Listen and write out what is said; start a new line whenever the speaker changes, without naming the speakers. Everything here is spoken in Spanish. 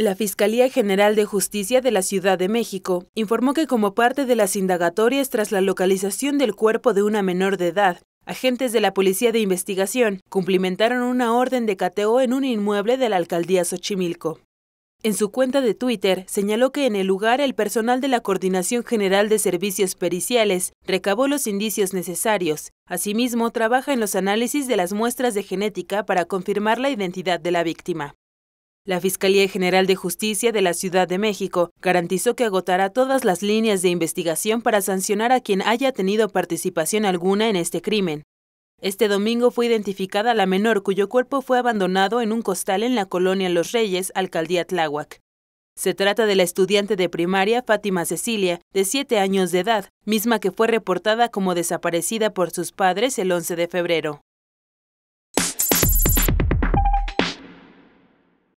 La Fiscalía General de Justicia de la Ciudad de México informó que como parte de las indagatorias tras la localización del cuerpo de una menor de edad, agentes de la Policía de Investigación cumplimentaron una orden de cateo en un inmueble de la alcaldía Xochimilco. En su cuenta de Twitter señaló que en el lugar el personal de la Coordinación General de Servicios Periciales recabó los indicios necesarios. Asimismo, trabaja en los análisis de las muestras de genética para confirmar la identidad de la víctima. La Fiscalía General de Justicia de la Ciudad de México garantizó que agotará todas las líneas de investigación para sancionar a quien haya tenido participación alguna en este crimen. Este domingo fue identificada la menor cuyo cuerpo fue abandonado en un costal en la colonia Los Reyes, alcaldía Tláhuac. Se trata de la estudiante de primaria Fátima Cecilia, de siete años de edad, misma que fue reportada como desaparecida por sus padres el 11 de febrero.